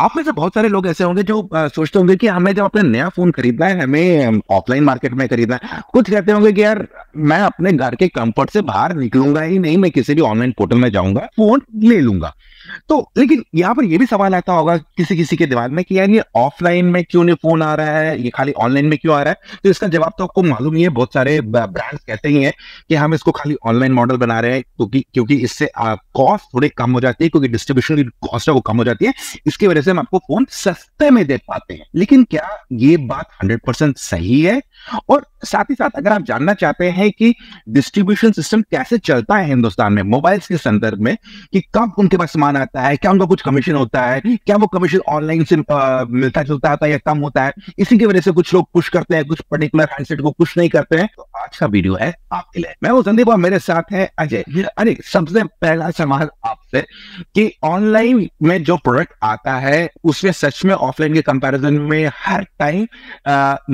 आप में से बहुत सारे लोग ऐसे होंगे जो आ, सोचते होंगे कि हमें जब अपने नया फोन खरीदना है हमें ऑफलाइन मार्केट में खरीदना है कुछ कहते होंगे कि यार मैं अपने घर के कंफर्ट से बाहर निकलूंगा ही नहीं मैं किसी भी ऑनलाइन पोर्टल में जाऊंगा फोन ले लूंगा तो लेकिन यहाँ पर यह भी सवाल आता होगा किसी किसी के दिमाग में कि यार ये ऑफलाइन में क्यों नहीं फोन आ रहा है ये खाली ऑनलाइन में क्यों आ रहा है तो इसका जवाब तो आपको मालूम ही है बहुत सारे ब्रांड्स कहते ही हैं कि हम इसको खाली ऑनलाइन मॉडल बना रहे हैं क्योंकि क्योंकि इससे कॉस्ट थोड़ी कम हो जाती है क्योंकि डिस्ट्रीब्यूशन की कॉस्ट है वो कम हो जाती है इसकी वजह से हम आपको फोन सस्ते में दे पाते हैं लेकिन क्या ये बात हंड्रेड सही है और साथ ही साथ अगर आप जानना चाहते हैं कि डिस्ट्रीब्यूशन सिस्टम कैसे चलता है हिंदुस्तान में मोबाइल्स के संदर्भ में कि कब उनके पास सामान आता है क्या उनका कुछ कमीशन होता है क्या वो कमीशन ऑनलाइन से मिलता जुलता आता है या कम होता है इसी की वजह से कुछ लोग कुछ करते हैं कुछ पर्टिकुलर हैंडसेट को कुछ नहीं करते हैं तो आज का वीडियो है आपके लिए मैं वो संदीप और मेरे साथ है अजय अरे सबसे पहला सवाल आपसे कि ऑनलाइन में जो प्रोडक्ट आता है उसमें सच में ऑफलाइन के कंपेरिजन में हर टाइम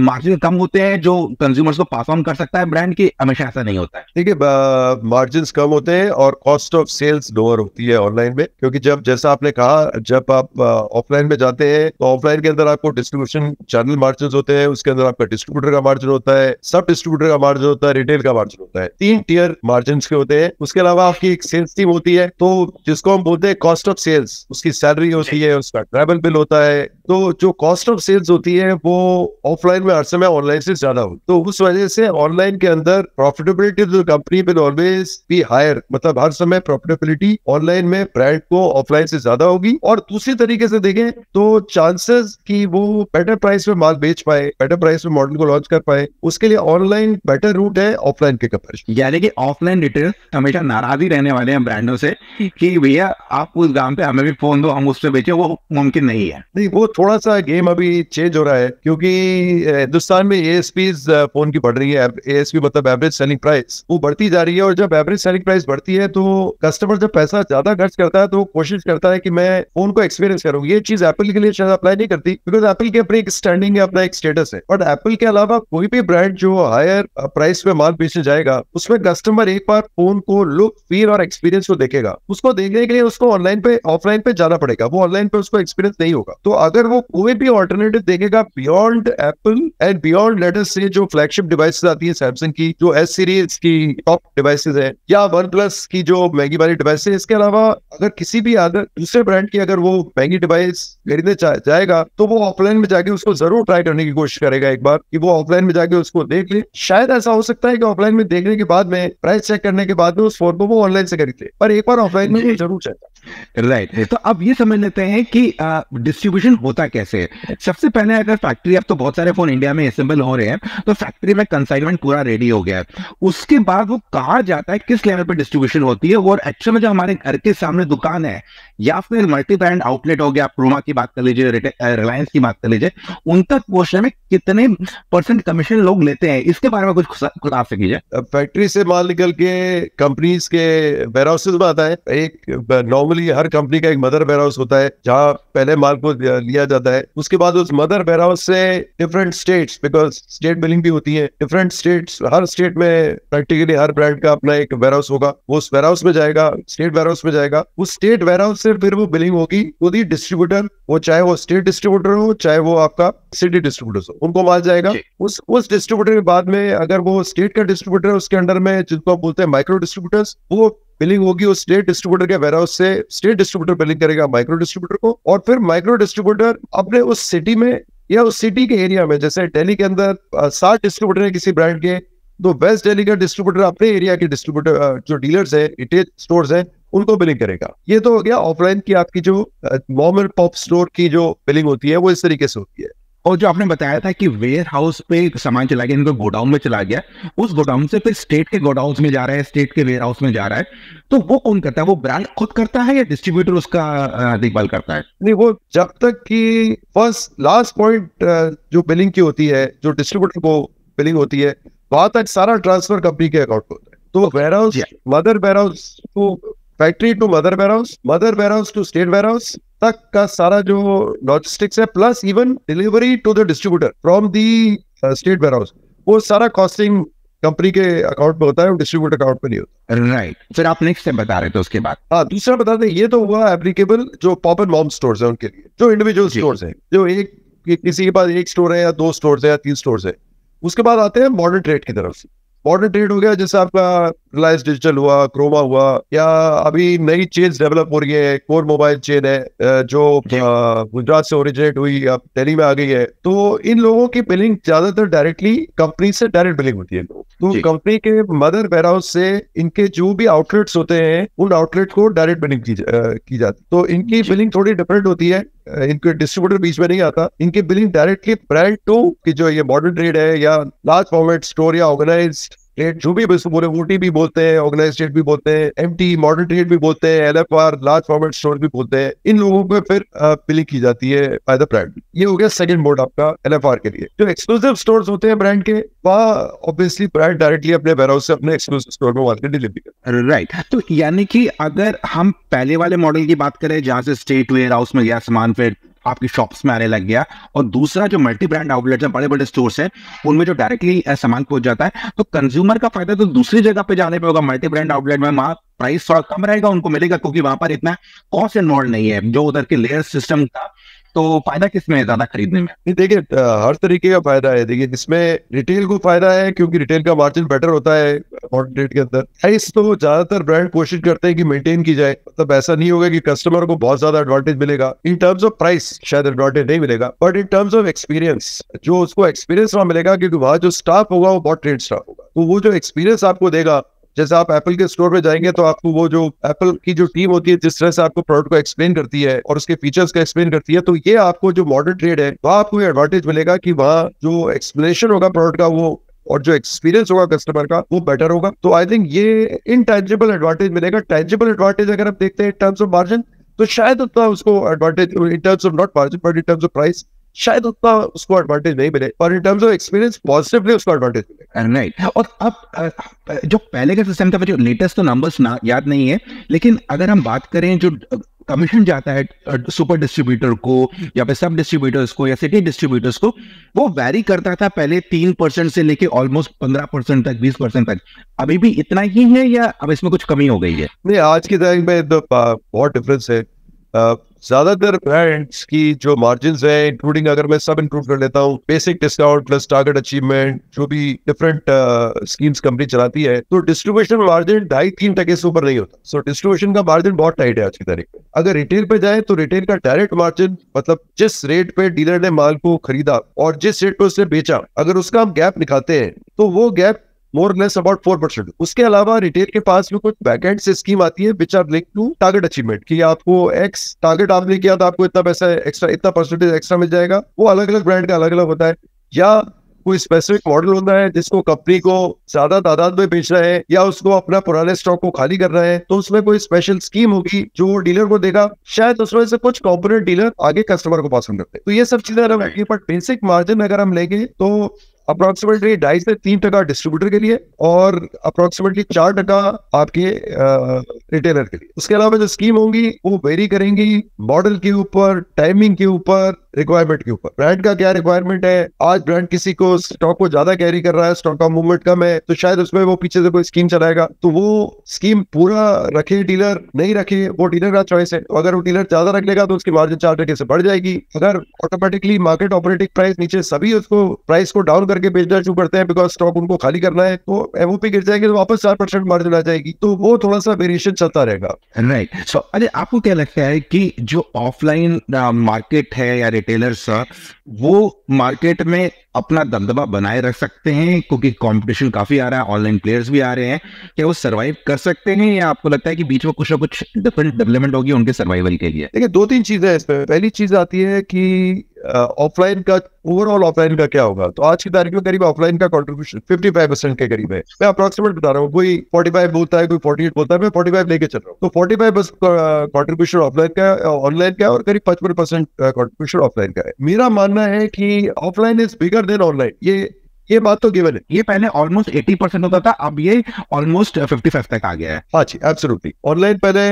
मार्जिन कम होते हैं है जो कंज्यूमर्स को पास ऑन कर सकता है ब्रांड की हमेशा ऐसा नहीं होता है है मार्जिन कम होते हैं और कॉस्ट ऑफ सेल्स लोअर होती है ऑनलाइन में क्योंकि जब जैसा आपने कहा जब आप ऑफलाइन में जाते हैं तो ऑफलाइन के अंदर आपको डिस्ट्रीब्यूशन चैनल मार्जिन होते हैं उसके अंदर आपका डिस्ट्रीब्यूटर का मार्जिन होता है सब डिस्ट्रीब्यूटर का मार्जिन होता है रिटेल का मार्जिन होता है तीन टीयर मार्जिन के होते हैं उसके अलावा आपकी एक सेल्स टीम होती है तो जिसको हम बोलते हैं कॉस्ट ऑफ सेल्स उसकी सैलरी होती है उसका ट्रेवल बिल होता है तो जो कॉस्ट ऑफ सेल्स होती है वो ऑफलाइन में हर समय ऑनलाइन से ज्यादा हो तो उस वजह से ऑनलाइन के अंदर प्रॉफिटेबिलिटी तो company will always be higher मतलब हर समय प्रॉफिटेबिलिटी ऑनलाइन में ब्रांड को ऑफलाइन से ज्यादा होगी और दूसरी तरीके से देखें तो चांसेस कि वो बेटर प्राइस में माल बेच पाए बेटर प्राइस में मॉडल को लॉन्च कर पाए उसके लिए ऑनलाइन बेटर रूट है ऑफलाइन के कंपेरिजन यानी कि ऑफलाइन रिटेल हमेशा नाराज ही रहने वाले हैं ब्रांडों से कि भैया आप उस गांव पे हमें भी फोन दो हम उस पर बेचे वो मुमकिन नहीं है नहीं वो थोड़ा सा गेम अभी चेंज हो रहा है क्योंकि हिंदुस्तान में ए फोन की बढ़ रही है ए मतलब एवरेज सेलिंग प्राइस वो बढ़ती जा रही है और जब एवरेज सेलिंग प्राइस बढ़ती है तो कस्टमर जब पैसा ज्यादा खर्च करता है तो कोशिश करता है कि मैं फोन को एक्सपीरियंस करूँ ये चीज एप्पल के लिए शायद अप्लाई नहीं करती बिकॉज एप्पल की अपनी एक स्टैंडिंग है अपना एक स्टेटस है बट एप्पल के अलावा कोई भी ब्रांड जो हायर प्राइस पे माल बेचने जाएगा उसमें कस्टमर एक बार फोन को लुक फील और एक्सपीरियंस को देखेगा उसको देखने के लिए उसको ऑनलाइन पे ऑफलाइन पे जाना पड़ेगा वो ऑनलाइन पे उसको एक्सपीरियंस नहीं होगा तो अगर वो कोई भी ऑल्टरनेटिव देखेगा beyond Apple and beyond latest से जो फ्लैगशिप डिवाइसेस आती है सैमसंग की जो एस सीरीज की टॉप डिवाइसेस है या वन प्लस की जो महंगी वाली डिवाइस है इसके अलावा अगर किसी भी अदर दूसरे ब्रांड की अगर वो महंगी डिवाइस खरीदने जाएगा तो वो ऑफलाइन में जाके उसको जरूर ट्राई करने की कोशिश करेगा एक बार कि वो ऑफलाइन में जाके उसको देख ले शायद ऐसा हो सकता है कि ऑफलाइन में देखने के बाद में प्राइस चेक करने के बाद में उस फोन को वो ऑनलाइन से खरीद ले पर एक बार ऑफलाइन में जरूर चेक राइट right. तो अब ये समझ लेते हैं कि डिस्ट्रीब्यूशन होता कैसे है सबसे पहले अगर फैक्ट्री अब तो बहुत सारे फोन इंडिया में असेंबल हो रहे हैं तो फैक्ट्री में कंसाइनमेंट पूरा रेडी हो गया है उसके बाद वो कहा जाता है किस लेवल पर डिस्ट्रीब्यूशन होती है और एक्चुअल में जो हमारे घर के सामने दुकान है या फिर मल्टी ब्रांड आउटलेट हो गया प्रोमा की बात कर लीजिए रिलायंस की बात कर लीजिए उन तक पहुंचने में कितने परसेंट कमीशन लोग लेते हैं इसके बारे में कुछ खुलासे कीजिए फैक्ट्री से माल निकल के कंपनीज के वेयर हाउसेज में आता है एक नॉर्मल यूजुअली हर कंपनी का एक मदर वेयर हाउस होता है जहाँ पहले माल को लिया जाता है उसके बाद उस मदर वेयर हाउस से different states because state billing भी होती है डिफरेंट स्टेट्स हर स्टेट में प्रैक्टिकली हर ब्रांड का अपना एक वेयर हाउस होगा वो उस वेयर हाउस में जाएगा स्टेट वेयर हाउस में जाएगा उस स्टेट वेयर हाउस से फिर वो बिलिंग होगी खुद ही डिस्ट्रीब्यूटर वो चाहे वो स्टेट डिस्ट्रीब्यूटर हो चाहे वो आपका सिटी डिस्ट्रीब्यूटर हो उनको माल जाएगा उस उस डिस्ट्रीब्यूटर के बाद में अगर वो स्टेट का डिस्ट्रीब्यूटर है उसके अंडर में जिनको आप बोलते हैं माइक्रो डिस्ट्रीब्यूटर्स वो बिलिंग होगी उस स्टेट डिस्ट्रीब्यूटर के वेयर हाउस से स्टेट डिस्ट्रीब्यूटर बिलिंग करेगा माइक्रो डिस्ट्रीब्यूटर को और फिर माइक्रो डिस्ट्रीब्यूटर अपने उस सिटी में या उस सिटी के एरिया में जैसे दिल्ली के अंदर सात डिस्ट्रीब्यूटर है किसी ब्रांड के तो वेस्ट दिल्ली का डिस्ट्रीब्यूटर अपने एरिया के डिस्ट्रीब्यूटर जो डीलर्स है रिटेल स्टोर है उनको बिलिंग करेगा ये तो हो गया ऑफलाइन की आपकी जो नॉर्मल पॉप स्टोर की जो बिलिंग होती है वो इस तरीके से होती है और जो आपने बताया था कि वेयर हाउस पे सामान चला गया इनको गोडाउन में चला गया उस गोडाउन से फिर स्टेट के गोडाउन में जा रहा है स्टेट के वेयर हाउस में जा रहा है तो वो कौन करता है वो ब्रांड खुद करता है या डिस्ट्रीब्यूटर उसका देखभाल करता है नहीं वो जब तक कि फर्स्ट लास्ट पॉइंट जो बिलिंग की होती है जो डिस्ट्रीब्यूटर को बिलिंग होती है वहां तक सारा ट्रांसफर कंपनी के अकाउंट होता है तो warehouse mother warehouse to factory to mother warehouse mother warehouse to state warehouse तक का सारा जो लॉजिस्टिक्स है plus even delivery to the distributor from the state warehouse वो सारा कॉस्टिंग कंपनी के account में होता है डिस्ट्रीब्यूटर अकाउंट में नहीं होता राइट right. फिर आप नेक्स्ट टाइम बता रहे थे उसके बाद हाँ दूसरा बता दें ये तो हुआ एप्लीकेबल जो पॉप एंड वॉम स्टोर है उनके लिए जो इंडिविजुअल स्टोर है जो एक किसी के पास एक स्टोर है या दो स्टोर है या तीन स्टोर है उसके बाद आते हैं मॉडर्न ट्रेड की तरफ से मॉडर्न ट्रेड हो गया जैसे आपका रिलायंस डिजिटल हुआ क्रोमा हुआ या अभी नई चेन डेवलप हो रही है कोर मोबाइल चेन है जो गुजरात से ओरिजिनेट हुई अब दिल्ली में आ गई है तो इन लोगों की बिलिंग ज्यादातर डायरेक्टली कंपनी से डायरेक्ट बिलिंग होती है तो कंपनी के मदर वेयर हाउस से इनके जो भी आउटलेट्स होते हैं उन आउटलेट को डायरेक्ट बिलिंग की, जाती है तो इनकी बिलिंग थोड़ी डिफरेंट होती है इनके डिस्ट्रीब्यूटर बीच में नहीं आता इनकी बिलिंग डायरेक्टली ब्रांड टू की जो ये मॉडर्न ट्रेड है या लार्ज फॉर्मेट स्टोर या ऑर्गेनाइज ट्रेड जो भी बोले ओ भी बोलते हैं ऑर्गेनाइज ट्रेड भी बोलते हैं एम टी मॉडर्न ट्रेड भी बोलते हैं L F R large format store भी बोलते हैं इन लोगों को फिर बिलिंग की जाती है बाय द ब्रांड ये हो गया सेकंड मोड आपका एल एफ आर के लिए जो एक्सक्लूसिव स्टोर होते हैं ब्रांड के वहाँ ऑब्वियसली ब्रांड डायरेक्टली अपने वेयरहाउस से अपने एक्सक्लूसिव स्टोर में मार्केट डिलीवरी करता राइट तो यानी कि अगर हम पहले वाले मॉडल की बात करें जहां से स्टेट वेयर हाउस में गया सामान फिर आपकी शॉप्स में आने लग गया और दूसरा जो मल्टी ब्रांड आउटलेट्स हैं बड़े बड़े स्टोर्स हैं उनमें जो डायरेक्टली सामान पहुंच जाता है तो कंज्यूमर का फायदा तो दूसरी जगह पे जाने पे होगा मल्टी ब्रांड आउटलेट में वहां प्राइस थोड़ा कम रहेगा उनको मिलेगा क्योंकि वहां पर इतना कॉस्ट इन्वॉल्व नहीं है जो उधर के लेयर सिस्टम था तो फायदा किसमें ज्यादा खरीदने में देखिए हर तरीके का फायदा है देखिए इसमें रिटेल को फायदा है क्योंकि रिटेल का मार्जिन बेटर होता है रेट के अंदर प्राइस तो ज्यादातर ब्रांड कोशिश करते हैं कि मेंटेन की जाए मतलब ऐसा नहीं होगा कि कस्टमर को बहुत ज्यादा एडवांटेज मिलेगा इन टर्म्स ऑफ प्राइस शायद एडवांटेज नहीं मिलेगा but in terms of experience जो उसको एक्सपीरियंस वहां मिलेगा क्योंकि वहां जो स्टाफ होगा वो बहुत ट्रेड स्टाफ होगा तो वो जो एक्सपीरियंस आपको देगा जैसे आप एप्पल के स्टोर पे जाएंगे तो आपको वो जो एप्पल की जो टीम होती है जिस तरह से आपको प्रोडक्ट को एक्सप्लेन करती है और उसके फीचर्स का एक्सप्लेन करती है तो ये आपको जो मॉडर्न ट्रेड है वहाँ आपको एडवांटेज मिलेगा कि वहाँ जो एक्सप्लेनेशन होगा प्रोडक्ट का वो और जो एक्सपीरियंस होगा कस्टमर का वो बेटर होगा तो आई थिंक ये इनटेंजिबल एडवांटेज मिलेगा टेंजिबल एडवांटेज अगर आप देखते हैं इन टर्म्स ऑफ मार्जिन तो शायद उतना उसको advantage in terms of not margin but in terms of price शायद उतना उसको एडवांटेज नहीं मिले और in terms of experience positively उसको एडवांटेज मिले राइट और अब जो पहले का सिस्टम था जो लेटेस्ट तो नंबर्स ना याद नहीं है लेकिन अगर हम बात करें जो कमीशन जाता है सुपर डिस्ट्रीब्यूटर को या फिर सब डिस्ट्रीब्यूटर्स को या सिटी डिस्ट्रीब्यूटर्स को वो वैरी करता था पहले तीन परसेंट से लेके ऑलमोस्ट पंद्रह परसेंट तक बीस परसेंट तक अभी भी इतना ही है या अब इसमें कुछ कमी हो गई है नहीं आज की तारीख में तो बहुत डिफरेंस है ज्यादातर ब्रांड्स की जो मार्जिन है इंक्लूडिंग अगर मैं सब इंक्लूड कर लेता हूँ basic discount plus target achievement जो भी डिफरेंट स्कीम्स कंपनी चलाती है तो डिस्ट्रीब्यूशन मार्जिन ढाई तीन टके से ऊपर नहीं होता सो डिस्ट्रीब्यूशन का मार्जिन बहुत टाइट है आज की तारीख में अगर रिटेल पे जाए तो रिटेल का डायरेक्ट मार्जिन मतलब जिस रेट पे डीलर ने माल को खरीदा और जिस रेट पे उसने बेचा अगर उसका हम गैप निकालते हैं तो वो gap more less about four percent उसके अलावा रिटेल के पास भी कुछ बैकेंड से स्कीम आती है which are link to target achievement कि आपको एक्स टारगेट आपने किया तो आपको इतना पैसा एक्स्ट्रा इतना परसेंटेज एक्स्ट्रा मिल जाएगा वो अलग अलग ब्रांड का अलग अलग होता है या कोई स्पेसिफिक मॉडल होता है जिसको कंपनी को ज्यादा तादाद में बेच रहा है या उसको अपना पुराने स्टॉक को खाली कर रहा है तो उसमें कोई स्पेशल स्कीम होगी जो डीलर को देगा शायद उसमें से कुछ कॉम्पोनेट डीलर आगे कस्टमर को पास करते हैं तो ये सब चीजें अगर बट बेसिक मार्जिन अगर हम लेंगे तो अप्रोक्सीमेटली ढाई से तीन टका डिस्ट्रीब्यूटर के लिए और अप्रोक्सीमेटली चार टका आपके रिटेलर के लिए उसके अलावा जो स्कीम होंगी वो वेरी करेंगी मॉडल के ऊपर टाइमिंग के ऊपर रिक्वायरमेंट के ऊपर ब्रांड का क्या रिक्वायरमेंट है आज ब्रांड किसी को स्टॉक को ज्यादा कैरी कर रहा है स्टॉक का मूवमेंट कम है तो शायद उसमें वो पीछे से कोई स्कीम चलाएगा तो वो स्कीम पूरा रखे डीलर नहीं रखे वो डीलर का चॉइस है तो अगर वो डीलर ज्यादा रख लेगा तो उसकी मार्जिन चार टके से बढ़ जाएगी अगर ऑटोमेटिकली मार्केट ऑपरेटिंग प्राइस नीचे सभी उसको प्राइस को डाउन कर करके बेचना शुरू करते हैं बिकॉज स्टॉक उनको खाली करना है तो एमओपी गिर जाएंगे तो वापस चार परसेंट मार्जिन आ जाएगी तो वो थोड़ा सा वेरिएशन चलता रहेगा राइट right. सो so, अरे आपको क्या लगता है कि जो ऑफलाइन मार्केट uh, है या रिटेलर्स वो मार्केट में अपना दबदबा बनाए रख सकते हैं क्योंकि कंपटीशन काफी आ रहा है ऑनलाइन प्लेयर्स भी आ रहे हैं क्या वो सरवाइव कर सकते हैं या आपको लगता है कि बीच में कुछ ना कुछ डिफरेंट डेवलपमेंट होगी उनके सर्वाइवल के लिए देखिए दो तीन चीजें इसमें पहली चीज आती है कि ऑफलाइन का ओवरऑल ऑफलाइन का क्या होगा तो आज की तारीख में करीब ऑफलाइन का कंट्रीब्यूशन 55 परसेंट के करीब है मैं अप्रोक्सीमेट बता रहा हूँ कोई 45 बोलता है कोई 48 बोलता है मैं फोर्टी फाइव लेकर चल रहा हूँ तो फोर्टी फाइव कंट्रीब्यूशन ऑफलाइन का ऑनलाइन का और करीब पचपन परसेंट कंट्रीब्यूशन ऑफलाइन का है मेरा मानना मानना है कि offline is bigger than online ये ये बात तो केवल ये पहले ऑलमोस्ट एटी परसेंट होता था अब ये ऑलमोस्ट फिफ्टी फाइव तक आ गया है हाँ जी एब्सोल्युटली ऑनलाइन पहले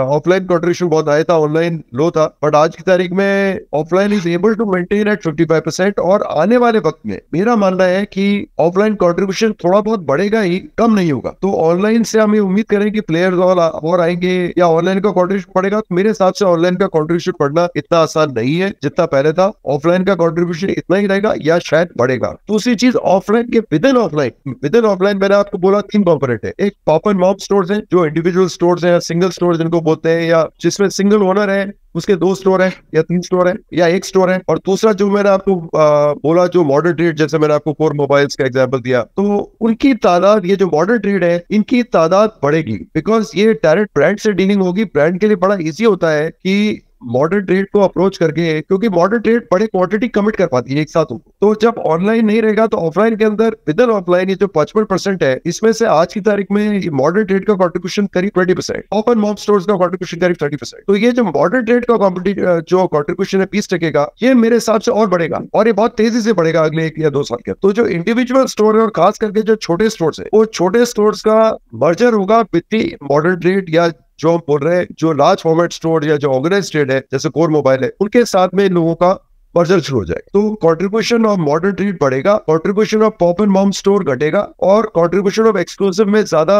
ऑफलाइन कॉन्ट्रीब्यूशन बहुत आया था ऑनलाइन लो था बट आज की तारीख में offline is able to maintain at fifty five percent और आने वाले वक्त में मेरा मानना है कि ऑफलाइन कॉन्ट्रीब्यूशन थोड़ा बहुत बढ़ेगा ही कम नहीं होगा तो ऑनलाइन से हमें उम्मीद करें कि प्लेयर्स और और आएंगे या ऑनलाइन का कॉन्ट्रीब्यूशन पड़ेगा तो मेरे हिसाब से ऑनलाइन का कॉन्ट्रीब्यूशन पढ़ना इतना आसान नहीं है जितना पहले था ऑफलाइन का कॉन्ट्रीब्यूशन इतना ही रहेगा या शायद बढ़ेगा तो दूसरी चीज ऑफलाइन के within offline within offline मैंने आपको बोला तीन कॉम्पोनेट है एक पॉप एंड मॉप स्टोर है जो इंडिविजुअल स्टोर है या सिंगल स्टोर जिनको बोलते हैं या जिसमें सिंगल ओनर है उसके दो स्टोर है या तीन स्टोर है या एक स्टोर है और दूसरा जो मैंने आपको आ, बोला जो मॉडर्न ट्रेड जैसे मैंने आपको फोर मोबाइल्स का एग्जांपल दिया तो उनकी तादाद ये जो मॉडर्न ट्रेड है इनकी तादाद बढ़ेगी बिकॉज ये डायरेक्ट ब्रांड से डीलिंग होगी ब्रांड के लिए बड़ा इजी होता है कि मॉडर्न ट्रेड को अप्रोच करके क्योंकि मॉडर्न ट्रेड बड़े क्वांटिटी कमिट कर पाती है एक साथ तो जब ऑनलाइन नहीं रहेगा तो ऑफलाइन के अंदर विदन ऑफलाइन ये जो पचपन परसेंट है इसमें से आज की तारीख में मॉडर्न ट्रेड का कॉन्ट्रीब्यूशन करीब twenty percent open mom store का कॉन्ट्रीब्यूशन करीब थर्टी परसेंट तो ये जो मॉडर्न ट्रेड का जो कॉन्ट्रीब्यूशन है बीस टके का ये मेरे हिसाब से और बढ़ेगा और ये बहुत तेजी से बढ़ेगा अगले एक या दो साल के तो जो इंडिविजुअल स्टोर है और खास करके जो छोटे स्टोर है वो छोटे स्टोर का मर्जर होगा विद मॉडर्न ट्रेड या जो हम बोल रहे हैं जो लार्ज फॉर्मेट स्टोर या जो ऑर्गेनाइज ट्रेड है जैसे कोर मोबाइल है उनके साथ में लोगों का पर्सल शुरू हो जाए तो कॉन्ट्रीब्यूशन ऑफ मॉडर्न ट्रेड बढ़ेगा contribution of pop and mom store घटेगा और कॉन्ट्रीब्यूशन ऑफ एक्सक्लूसिव में ज्यादा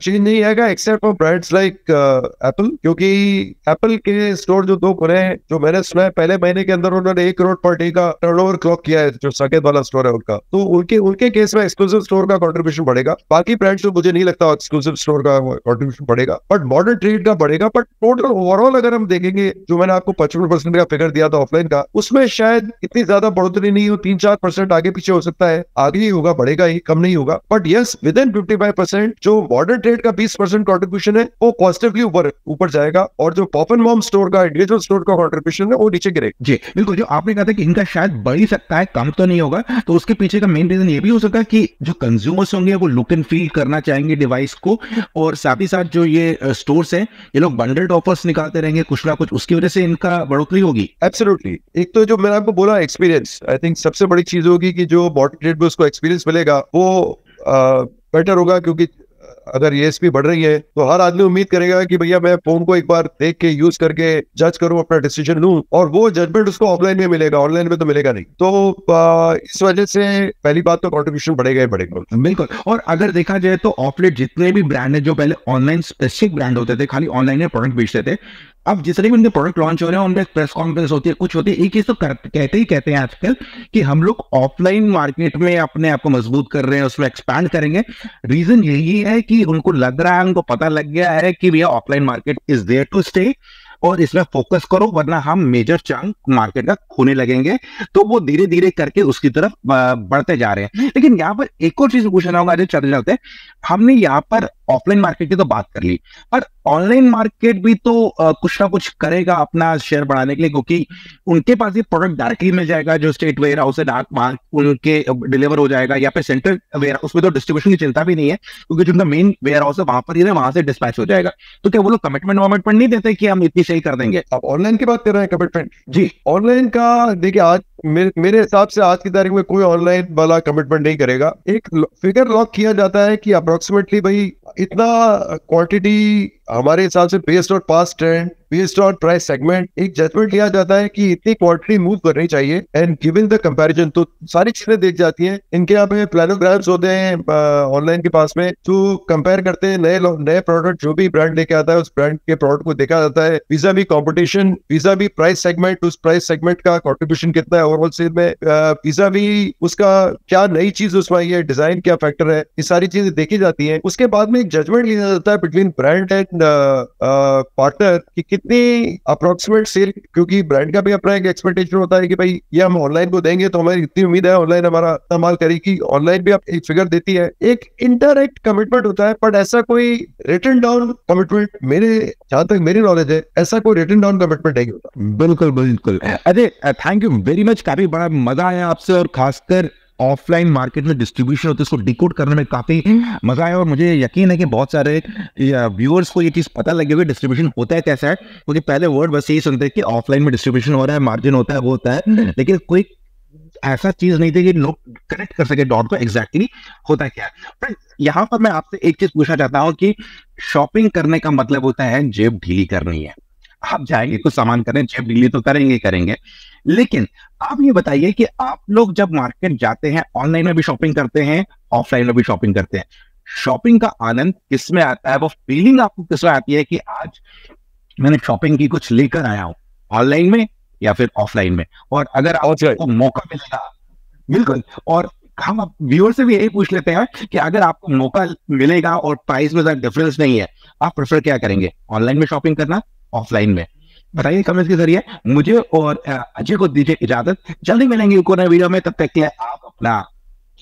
चेंज नहीं आएगा except for brands like Apple क्योंकि एप्पल के स्टोर जो दो खुले हैं जो मैंने सुना है पहले महीने के अंदर उन्होंने एक करोड़ पर डे का टर्न क्लॉक किया है जो सकेत वाला स्टोर है उनका तो उनके उनके केस में एक्सक्लूसिव स्टोर का कॉन्ट्रीब्यूशन बढ़ेगा बाकी ब्रांड्स तो मुझे नहीं लगता एक्सक्लूसिव स्टोर का कॉन्ट्रीब्यूशन बढ़ेगा बट मॉडर्न ट्रेड का बढ़ेगा बट टोटल ओवरऑल अगर हम देखेंगे जो मैंने आपको पचपन का फिगर दिया था ऑफलाइन का उसमें शायद इतनी ज्यादा बढ़ोतरी नहीं हो तीन चार परसेंट आगे पीछे हो सकता है आगे ही होगा बढ़ेगा ही कम नहीं होगा but yes within fifty five percent जो मॉडर्न ट्रेड का बीस परसेंट कॉन्ट्रीब्यूशन है वो पॉजिटिवली ऊपर ऊपर जाएगा और जो पॉप एंड मॉम स्टोर का इंडिविजुअल स्टोर का कॉन्ट्रीब्यूशन है वो नीचे गिरेगा जी बिल्कुल जो आपने कहा था कि इनका शायद बढ़ ही सकता है कम तो नहीं होगा तो उसके पीछे का मेन रीजन ये भी हो सकता है कि जो कंज्यूमर्स होंगे वो लुक एंड फील करना चाहेंगे डिवाइस को और साथ ही साथ जो ये स्टोर है ये लोग बंडल्ड ऑफर्स निकालते रहेंगे कुछ ना कुछ उसकी वजह से इनका बढ़ोतरी होगी एब्सोल्युटली एक तो जो मैंने आपको बोला एक्सपीरियंस आई थिंक सबसे बड़ी चीज होगी कि जो बॉटल ट्रेड में उसको एक्सपीरियंस मिलेगा वो बेटर होगा क्योंकि अगर ये ईएसपी बढ़ रही है तो हर आदमी उम्मीद करेगा कि भैया मैं फोन को एक बार देख के यूज करके जज करूं अपना डिसीजन लूं और वो जजमेंट उसको ऑफलाइन में मिलेगा ऑनलाइन में तो मिलेगा नहीं तो आ, इस वजह से पहली बात तो कॉन्ट्रीब्यूशन बढ़ेगा ही बढ़ेगा बिल्कुल और अगर देखा जाए तो ऑफलेट जितने भी ब्रांड है जो पहले ऑनलाइन स्पेसिफिक ब्रांड होते थे खाली ऑनलाइन में प्रोडक्ट बेचते थे अब जितने भी उनके प्रोडक्ट लॉन्च हो रहे हैं उनमें प्रेस कॉन्फ्रेंस होती है कुछ होती है एक ये सब कहते ही कहते हैं आजकल कि हम लोग ऑफलाइन मार्केट में अपने आप को मजबूत कर रहे हैं उसमें एक्सपैंड करेंगे रीजन यही है कि उनको लग रहा है उनको पता लग गया है कि भैया offline market is there to stay और इसमें फोकस करो वरना हम मेजर चंक मार्केट का खोने लगेंगे तो वो धीरे धीरे करके उसकी तरफ बढ़ते जा रहे हैं लेकिन यहाँ पर एक और चीज पूछना होगा जो चल जाते हैं हमने यहाँ पर ऑफलाइन मार्केट की तो बात कर ली पर ऑनलाइन मार्केट भी तो आ, कुछ ना कुछ करेगा अपना शेयर बढ़ाने के लिए क्योंकि उनके पास ये प्रोडक्ट डायरेक्टली मिल जाएगा जो स्टेट वेयर हाउस है डार्क मार्क उनके डिलीवर हो जाएगा या फिर सेंट्रल वेयर हाउस में तो डिस्ट्रीब्यूशन की चिंता भी नहीं है क्योंकि जिनका मेन वेयर हाउस है वहां पर ही वहां से डिस्पैच हो जाएगा तो क्या वो लोग कमिटमेंट वमिटमेंट नहीं देते कि हम इतनी सही कर देंगे अब ऑनलाइन की बात कर रहे हैं कमिटमेंट जी ऑनलाइन का देखिए आज मेरे हिसाब से आज की तारीख में कोई ऑनलाइन वाला कमिटमेंट नहीं करेगा एक फिगर लॉक किया जाता है कि अप्रोक्सीमेटली भाई इतना क्वांटिटी हमारे हिसाब से बेस्ड और past trend based on price segment एक जजमेंट लिया जाता है कि इतनी क्वांटिटी मूव करनी चाहिए एंड गिविन द कंपैरिजन तो सारी चीजें देख जाती है इनके यहाँ पे प्लानोग्राम्स होते हैं ऑनलाइन के पास में जो कंपेयर करते हैं नए नए प्रोडक्ट जो भी ब्रांड लेके आता है उस ब्रांड के प्रोडक्ट को देखा जाता है vis-a-vis competition vis-a-vis price segment उस प्राइस सेगमेंट का कॉन्ट्रीब्यूशन कितना है ओवरऑल सेल में वीजा भी उसका क्या नई चीज उसमें आई है डिजाइन क्या फैक्टर है ये सारी चीजें देखी जाती है उसके बाद में एक जजमेंट लिया जाता है बिटवीन ब्रांड एंड पार्टनर की इतनी अप्रोक्सीमेट सेल क्योंकि ब्रांड का भी अपना एक एक्सपेक्टेशन होता है कि भाई ये हम ऑनलाइन को देंगे तो हमारी इतनी उम्मीद है ऑनलाइन हमारा इस्तेमाल करेगी ऑनलाइन भी आप एक फिगर देती है एक इंटरनेट कमिटमेंट होता है बट ऐसा कोई रिटर्न डाउन कमिटमेंट मेरे जहां तक मेरी नॉलेज है ऐसा कोई रिटर्न डाउन कमिटमेंट नहीं होता बिल्कुल बिल्कुल अरे थैंक यू वेरी मच काफी बड़ा मजा आया आपसे और खासकर ऑफलाइन मार्केट में डिस्ट्रीब्यूशन होती है उसको डिकोड करने में काफ़ी हम्म। मज़ा आया और मुझे यकीन है कि बहुत सारे व्यूअर्स को ये चीज़ पता लगे हुए डिस्ट्रीब्यूशन होता है कैसा है क्योंकि पहले वर्ड बस यही सुनते हैं कि ऑफलाइन में डिस्ट्रीब्यूशन हो रहा है मार्जिन होता है वो होता है हम्म। लेकिन कोई ऐसा चीज नहीं थी कि लोग कनेक्ट कर सके डॉट को एग्जैक्टली होता क्या है यहाँ पर मैं आपसे एक चीज पूछना चाहता हूँ कि शॉपिंग करने का मतलब होता है जेब ढीली करनी है आप जाएंगे कुछ सामान करें जब डीली तो करेंगे करेंगे लेकिन आप ये बताइए कि आप लोग जब मार्केट जाते हैं ऑनलाइन में भी शॉपिंग करते हैं ऑफलाइन में भी शॉपिंग करते हैं शॉपिंग का आनंद किसमें आता है वो फीलिंग आपको किसमें आती है कि आज मैंने शॉपिंग की कुछ लेकर आया हूं ऑनलाइन में या फिर ऑफलाइन में और अगर आपको मौका मिलेगा बिल्कुल और हम व्यूअर से भी यही पूछ लेते हैं कि अगर आपको मौका मिलेगा और प्राइस में डिफरेंस नहीं है आप प्रेफर क्या करेंगे ऑनलाइन में शॉपिंग करना ऑफलाइन में बताइए कमेंट्स के जरिए मुझे और अजय को दीजिए इजाजत जल्दी मिलेंगे वीडियो में तब तक के लिए आप अपना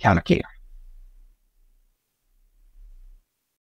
ख्याल रखिएगा